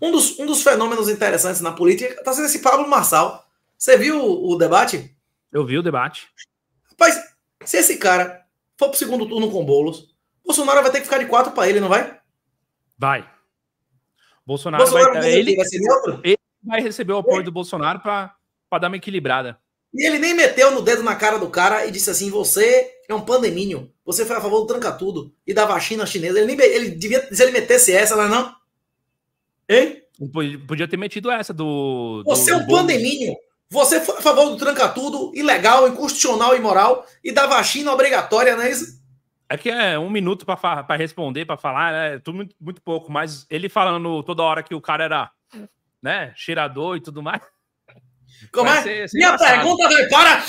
Um dos, um dos fenômenos interessantes na política está sendo esse Pablo Marçal. Você viu o, o, debate? Eu vi o debate. Rapaz, se esse cara for pro segundo turno com bolos, Bolsonaro vai ter que ficar de quatro para ele, não vai? Vai. Bolsonaro, Bolsonaro vai, ele, ele, vai ele, vai receber o apoio do Bolsonaro para dar uma equilibrada. E ele nem meteu no dedo na cara do cara e disse assim: você é um pandemínio, você foi a favor do tranca tudo e da vacina chinesa. Ele nem ele devia, se ele metesse essa, não é não? Hein? Podia ter metido essa do. Você é um pandemínio. Você foi a favor do tranca tudo, ilegal, inconstitucional, imoral e da vacina obrigatória, né é isso? É que é um minuto para responder, para falar, é tudo muito, muito pouco, mas ele falando toda hora que o cara era, né, cheirador e tudo mais. Como é? Ser, ser Minha passado. pergunta vai para.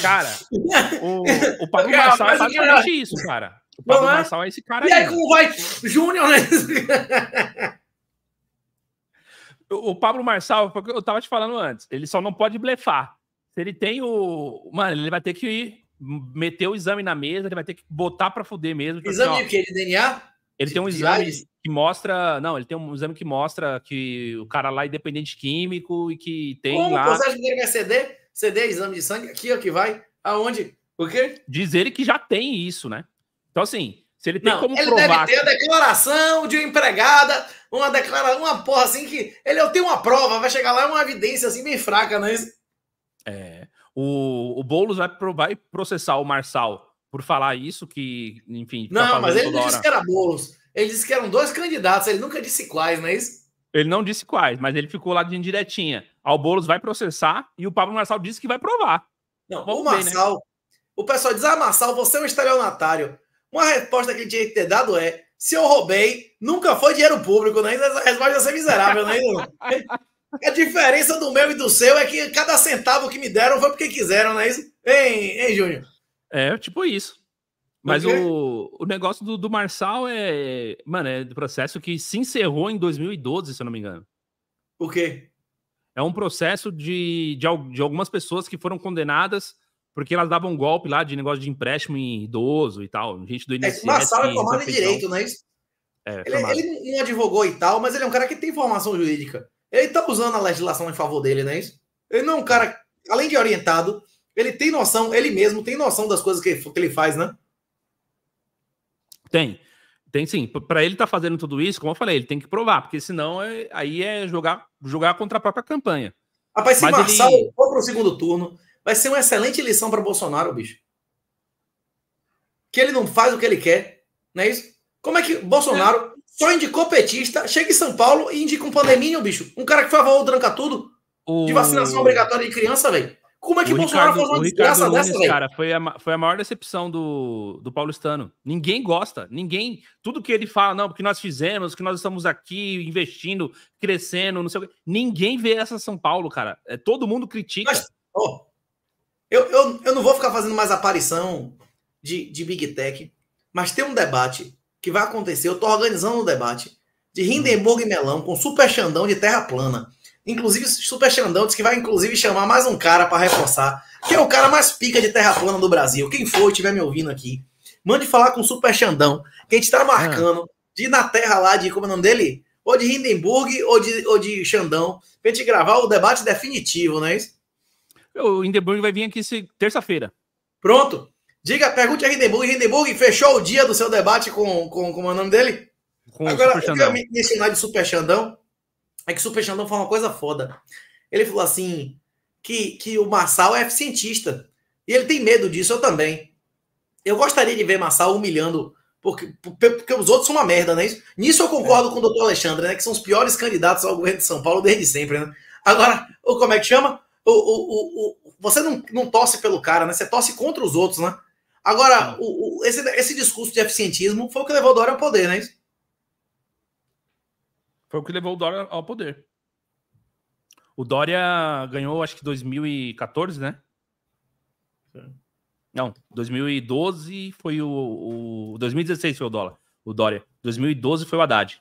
cara, o, o Pablo Marçal é basicamente isso, cara. O Pablo Não é? Marçal é esse cara aí. E aí, como vai? Júnior, né? o Pablo Marçal, eu tava te falando antes, ele só não pode blefar. Se ele tem o. Mano, ele vai ter que ir meter o exame na mesa, ele vai ter que botar pra fuder mesmo. Tipo assim, exame assim, o quê? De DNA? Ele de tem um exame que mostra. Não, ele tem um exame que mostra que o cara lá é dependente químico e que tem. Como? Lá... Você acha que ele vai CD? CD, exame de sangue? Aqui, ó, que vai. Aonde? O quê? Diz ele que já tem isso, né? Então, assim, se ele tem não, como ele provar. Ele deve ter a declaração de empregada, uma declaração, uma porra assim que. Ele eu tenho uma prova, vai chegar lá, é uma evidência assim bem fraca, né? É. O, o Boulos vai, vai processar o Marçal por falar isso, que, enfim. Tá não, tá mas ele não disse que era Boulos. Ele disse que eram dois candidatos, ele nunca disse quais, não é isso? Ele não disse quais, mas ele ficou lá de indiretinha. O Boulos vai processar e o Pablo Marçal disse que vai provar. Não, Vamos o Marçal. Ver, né? O pessoal diz: Ah, Marçal, você é um estelionatário. Uma resposta que ele tinha que ter dado é: se eu roubei, nunca foi dinheiro público, né? Essa resposta ia ser miserável, né? A diferença do meu e do seu é que cada centavo que me deram foi porque quiseram, não é isso? Hein, hein Júnior? É, tipo isso. Mas o, o negócio do, do Marçal é. Mano, é do processo que se encerrou em 2012, se eu não me engano. O quê? É um processo de, de, de algumas pessoas que foram condenadas porque elas davam um golpe lá de negócio de empréstimo em idoso e tal, gente do INSS. É, Massal é formado em direito, não é isso? É, ele, ele, não advogou e tal, mas ele é um cara que tem formação jurídica. Ele tá usando a legislação em favor dele, não é isso? Ele não é um cara, além de orientado, ele tem noção, ele mesmo tem noção das coisas que, que ele faz, né? Tem. Tem sim. Para ele estar tá fazendo tudo isso, como eu falei, ele tem que provar, porque senão é, aí é jogar, jogar contra a própria campanha. Rapaz, se Mas Marçal ele... for pro o segundo turno, Vai ser uma excelente lição para Bolsonaro, bicho. Que ele não faz o que ele quer, não é isso? Como é que Bolsonaro só indicou petista, chega em São Paulo e indica um pandemínio, bicho? Um cara que foi a favor do tranca tudo? O... De vacinação obrigatória de criança, velho. Como é que o Bolsonaro Ricardo, faz uma desgraça dessa, velho? cara, foi a, foi a maior decepção do, do paulistano. Ninguém gosta, ninguém. Tudo que ele fala, não, porque nós fizemos, que nós estamos aqui investindo, crescendo, não sei o quê. Ninguém vê essa São Paulo, cara. É, todo mundo critica. Mas, oh, eu, eu, eu não vou ficar fazendo mais aparição de, de Big Tech, mas tem um debate que vai acontecer. Eu estou organizando um debate de Hindenburg e Melão com Super Xandão de Terra Plana. Inclusive, Super Xandão disse que vai, inclusive, chamar mais um cara para reforçar. Que é o cara mais pica de Terra Plana do Brasil. Quem for, estiver me ouvindo aqui, mande falar com o Super Xandão, que a gente está marcando de ir na Terra lá, de como é o nome dele? Ou de Hindenburg ou de, ou de Xandão, gente gravar o debate definitivo, não é isso? O Hindenburg vai vir aqui terça-feira. Pronto. Diga, pergunte a Hindenburg. Hindenburg fechou o dia do seu debate com, com, com é o nome dele? Com Agora, o eu me de Super Xandão é que o Super Xandão falou uma coisa foda. Ele falou assim, que, que o Massal é cientista. E ele tem medo disso, eu também. Eu gostaria de ver Massal humilhando, porque, porque os outros são uma merda, né? Nisso eu concordo é. com o doutor Alexandre, né? Que são os piores candidatos ao governo de São Paulo desde sempre, né? Agora, como é que chama? O, o, o, você não, não torce pelo cara, né? Você torce contra os outros, né? Agora, o, o, esse, esse discurso de eficientismo foi o que levou o Dória ao poder, né? Foi o que levou o Dória ao poder. O Dória ganhou, acho que 2014, né? Sim. Não, 2012 foi o, o. 2016 foi o dólar. O Dória. 2012 foi o Haddad.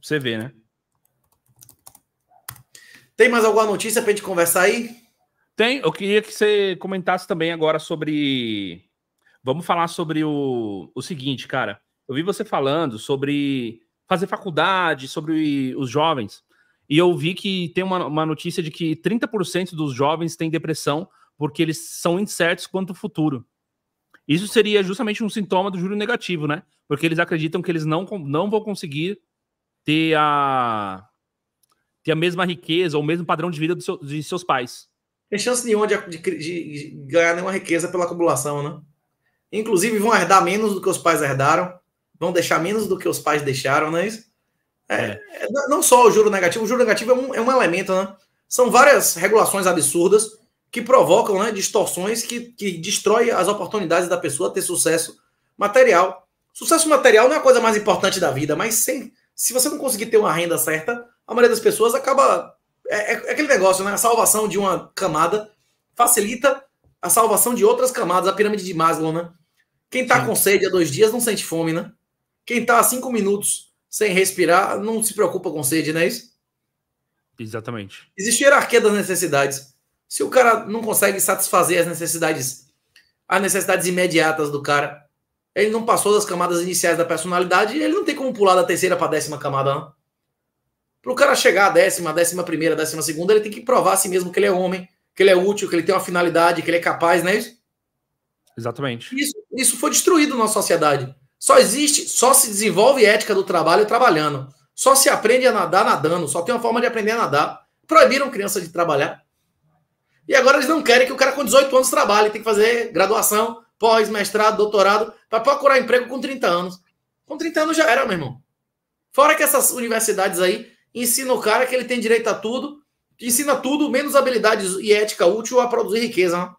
Você vê, né? Tem mais alguma notícia para a gente conversar aí? Tem. Eu queria que você comentasse também agora sobre. Vamos falar sobre o, o seguinte, cara. Eu vi você falando sobre fazer faculdade, sobre os jovens. E eu vi que tem uma, uma notícia de que 30% dos jovens têm depressão porque eles são incertos quanto ao futuro. Isso seria justamente um sintoma do juro negativo, né? Porque eles acreditam que eles não, não vão conseguir ter a, ter a mesma riqueza ou o mesmo padrão de vida seu, de seus pais. Tem chance nenhuma de, de, de, ganhar nenhuma riqueza pela acumulação, né? Inclusive, vão herdar menos do que os pais herdaram, vão deixar menos do que os pais deixaram, não é isso? É, é. é não só o juro negativo, o juro negativo é um, é um elemento, né? São várias regulações absurdas que provocam né, distorções que, que destrói as oportunidades da pessoa ter sucesso material. Sucesso material não é a coisa mais importante da vida, mas sem, se você não conseguir ter uma renda certa, a maioria das pessoas acaba. É, é, é, aquele negócio, né? A salvação de uma camada facilita a salvação de outras camadas, a pirâmide de Maslow, né? Quem tá Sim. com sede há dois dias não sente fome, né? Quem tá há cinco minutos sem respirar não se preocupa com sede, não é isso? Exatamente. Existe hierarquia das necessidades. Se o cara não consegue satisfazer as necessidades, as necessidades imediatas do cara, ele não passou das camadas iniciais da personalidade, ele não tem como pular da terceira para a décima camada, não. Para o cara chegar à décima, décima primeira, décima segunda, ele tem que provar a si mesmo que ele é homem, que ele é útil, que ele tem uma finalidade, que ele é capaz, não é isso? Exatamente. Isso, isso foi destruído na sociedade. Só existe, só se desenvolve ética do trabalho trabalhando. Só se aprende a nadar nadando. Só tem uma forma de aprender a nadar. Proibiram criança de trabalhar. E agora eles não querem que o cara com 18 anos trabalhe. Tem que fazer graduação, pós, mestrado, doutorado, para procurar emprego com 30 anos. Com 30 anos já era, meu irmão. Fora que essas universidades aí ensina o cara que ele tem direito a tudo, ensina tudo, menos habilidades e ética útil a produzir riqueza. Né?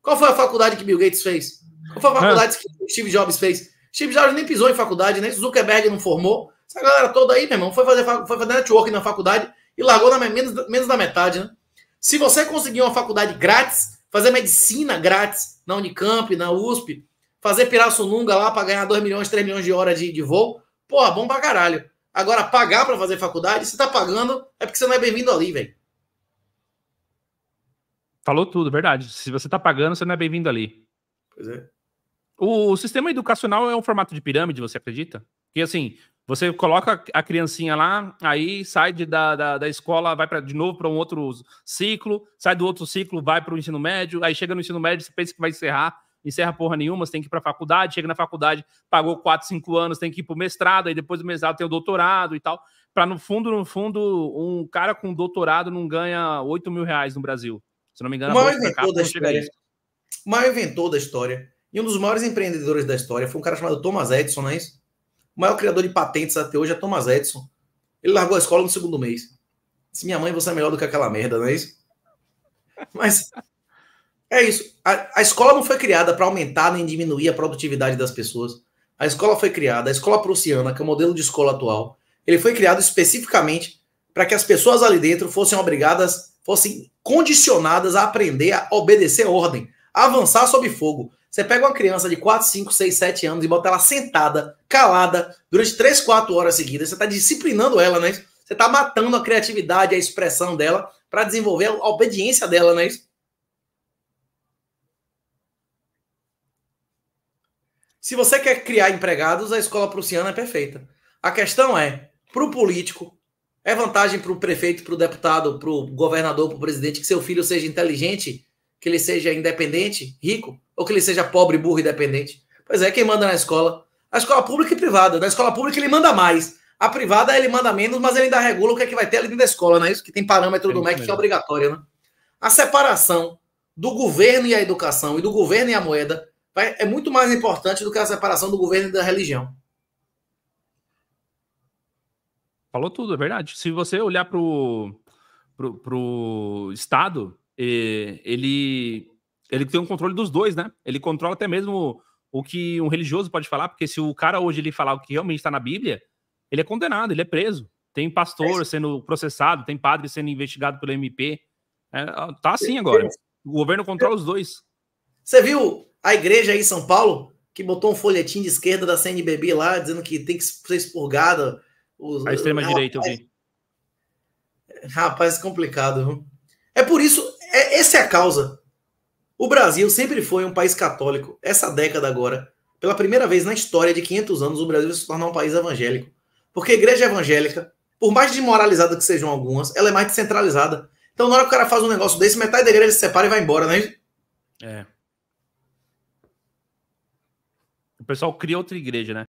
Qual foi a faculdade que Bill Gates fez? Qual foi a faculdade é. que Steve Jobs fez? Steve Jobs nem pisou em faculdade, nem né? Zuckerberg não formou. Essa galera toda aí, meu irmão, foi fazer, foi fazer network na faculdade e largou na, menos, menos da metade, né? Se você conseguir uma faculdade grátis, fazer medicina grátis na Unicamp, na USP, fazer Pirassununga lá para ganhar 2 milhões, 3 milhões de horas de, de voo, porra, bom pra caralho. Agora, pagar para fazer faculdade, se tá pagando, é porque você não é bem-vindo ali, velho. Falou tudo, verdade. Se você tá pagando, você não é bem-vindo ali. Pois é. O sistema educacional é um formato de pirâmide, você acredita? Que assim, você coloca a criancinha lá, aí sai de, da, da, da, escola, vai pra, de novo para um outro ciclo, sai do outro ciclo, vai para o ensino médio, aí chega no ensino médio, você pensa que vai encerrar, encerra porra nenhuma, você tem que ir para faculdade, chega na faculdade, pagou 4, 5 anos, tem que ir para o mestrado, aí depois do mestrado tem o doutorado e tal. Para no fundo, no fundo, um cara com doutorado não ganha 8 mil reais no Brasil. Se não me engano, o maior inventor da história. O maior inventor da história. E um dos maiores empreendedores da história foi um cara chamado Thomas Edison, não é isso? O maior criador de patentes até hoje é Thomas Edison. Ele largou a escola no segundo mês. Se minha mãe, você é melhor do que aquela merda, não é isso? Mas é isso. A, a escola não foi criada para aumentar nem diminuir a produtividade das pessoas. A escola foi criada, a escola prussiana, que é o modelo de escola atual, ele foi criado especificamente para que as pessoas ali dentro fossem obrigadas, fossem condicionadas a aprender a obedecer ordem, a avançar sob fogo. Você pega uma criança de 4, 5, 6, 7 anos e bota ela sentada, calada, durante 3, 4 horas seguidas, você está disciplinando ela, né? Você está matando a criatividade, a expressão dela, para desenvolver a obediência dela, né? Se você quer criar empregados, a escola prussiana é perfeita. A questão é, para o político, é vantagem para o prefeito, para o deputado, para o governador, para o presidente, que seu filho seja inteligente, que ele seja independente, rico, ou que ele seja pobre, burro e dependente? Pois é, quem manda na escola? A escola pública e privada. Na escola pública ele manda mais. A privada ele manda menos, mas ele ainda regula o que é que vai ter ali dentro da escola, não é isso? Que tem parâmetro é do MEC melhor. que é obrigatório, né? A separação do governo e a educação e do governo e a moeda é muito mais importante do que a separação do governo e da religião. Falou tudo, é verdade. Se você olhar para o pro, pro Estado, ele, ele tem um controle dos dois, né? Ele controla até mesmo o que um religioso pode falar, porque se o cara hoje ele falar o que realmente está na Bíblia, ele é condenado, ele é preso. Tem pastor é sendo processado, tem padre sendo investigado pelo MP. É, tá assim agora. O governo controla os dois. Você viu a igreja aí em São Paulo, que botou um folhetim de esquerda da CNBB lá, dizendo que tem que ser expurgada. Os, a extrema-direita, eu vi. Rapaz, complicado. Viu? É por isso, é, essa é a causa. O Brasil sempre foi um país católico. Essa década agora, pela primeira vez na história de 500 anos, o Brasil se tornou um país evangélico. Porque a igreja evangélica, por mais desmoralizada que sejam algumas, ela é mais descentralizada. Então, na hora que o cara faz um negócio desse, metade da igreja se separa e vai embora, né? É. pessoal cria outra igreja, né?